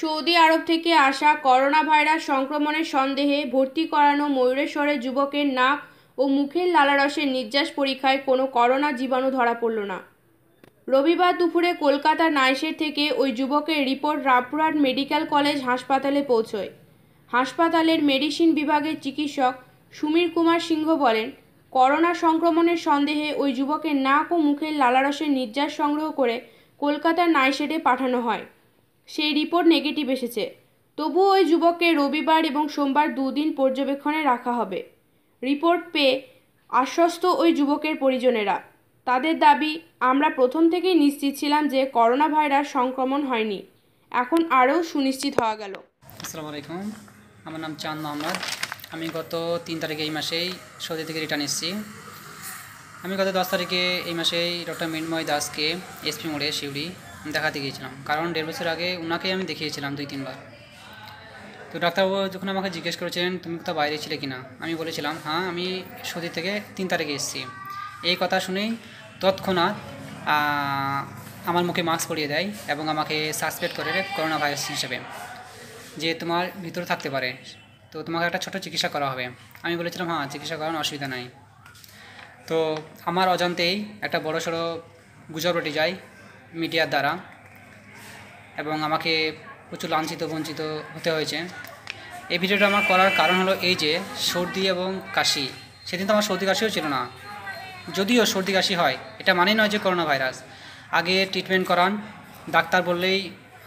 Saudi আরব থেকে আসা corona virus সংক্রমণের সন্দেহে ভর্তি করানো ময়ূরেশ্বরের যুবকের নাক ও মুখের লালারসের নির্যাস পরীক্ষায় কোনো করোনা জীবাণু ধরা পড়ল না রবিবার দুপুরে কলকাতা নাইসের থেকে ওই যুবকের রিপোর্ট রামপুরহাট মেডিকেল কলেজ হাসপাতালে পৌঁছয় হাসপাতালের মেডিসিন বিভাগের চিকিৎসক সুমীর কুমার সিংহ বলেন করোনা সংক্রমণের সন্দেহে ওই যুবকের নাক ও মুখের লালারসের নির্যাস সংগ্রহ করে কলকাতার নাইসেটে পাঠানো হয় সেই রিপোর্ট নেগেটিভ এসেছে তবুও ওই যুবককে রবিবার এবং সোমবার দুদিন পর্যবেক্ষণে রাখা হবে রিপোর্ট পেয়ে আশ্বস্ত ওই যুবকের পরিজনেরা তাদের দাবি আমরা প্রথম থেকেই নিশ্চিত ছিলাম যে করোনা ভাইরাস সংক্রমণ হয়নি এখন আরও সুনিশ্চিত হওয়া গেল আসসালামু আলাইকুম আমার নাম চাঁদ মোহাম্মদ আমি গত তিন তারিখে এই মাসেই সৌদি থেকে রিটার্ন এসেছি আমি গত দশ তারিখে এই মাসেই ডক্টর মৃন্ময় দাসকে এসপি মোড়ে শিউড়ি দেখাতে গিয়েছিলাম কারণ দেড় বছর আগে ওনাকে আমি দেখিয়েছিলাম দুই তিনবার তো ডাক্তারবাবু যখন আমাকে জিজ্ঞেস করেছিলেন তুমি কোথাও বাইরে ছিলে কি না আমি বলেছিলাম হ্যাঁ আমি সৌদি থেকে তিন তারিখে এসেছি এই কথা শুনেই তৎক্ষণাৎ আমার মুখে মাস্ক পরিয়ে দেয় এবং আমাকে সাসপেক্ট করে করোনা ভাইরাস হিসেবে যে তোমার ভিতরে থাকতে পারে তো তোমাকে একটা ছোটো চিকিৎসা করা হবে আমি বলেছিলাম হ্যাঁ চিকিৎসা করানো অসুবিধা নাই তো আমার অজান্তেই একটা বড়ো সড়ো গুজব রটে যায় মিডিয়ার দ্বারা এবং আমাকে প্রচুর লাঞ্ছিত বঞ্চিত হতে হয়েছে এই ভিডিওটা আমার করার কারণ হলো এই যে সর্দি এবং কাশি সেদিন তো আমার সর্দি কাশিও ছিল না যদিও সর্দি কাশি হয় এটা মানেই নয় যে করোনা ভাইরাস আগে ট্রিটমেন্ট করান ডাক্তার বললেই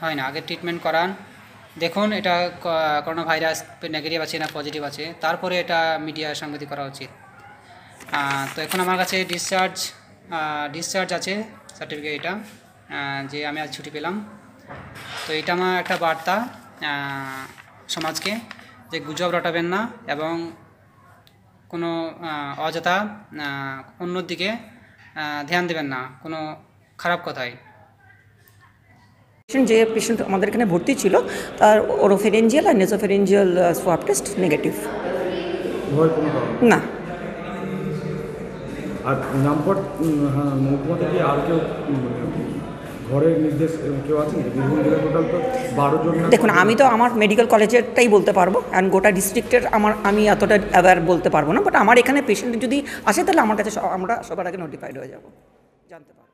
হয় না আগে ট্রিটমেন্ট করান দেখুন এটা করোনা ভাইরাস নেগেটিভ আছে না পজিটিভ আছে তারপরে এটা মিডিয়া সাংবাদিক করা উচিত তো এখন আমার কাছে ডিসচার্জ ডিসচার্জ আছে সার্টিফিকেট এটা যে আমি আজ ছুটি পেলাম তো এটা আমার একটা বার্তা সমাজকে যে গুজব রটাবেন না এবং কোনো অযথা অন্যর দিকে ধ্যান দেবেন না কোনো খারাপ কথায় যে পেশেন্ট আমাদের এখানে ভর্তি ছিল তার ওরোফেরেঞ্জিয়াল আর নেজোফেরেঞ্জিয়াল সোয়াব টেস্ট নেগেটিভ না আর নামপট মহকুমাতে কি আর কেউ দেখুন আমি তো আমার মেডিকেল কলেজেরটাই বলতে পারবো অ্যান্ড গোটা ডিস্ট্রিক্টের আমার আমি এতটা অ্যাওয়ার বলতে পারবো না বাট আমার এখানে পেশেন্ট যদি আসে তাহলে আমার কাছে আমরা সবার আগে নোটিফাইড হয়ে যাবো জানতে পারবো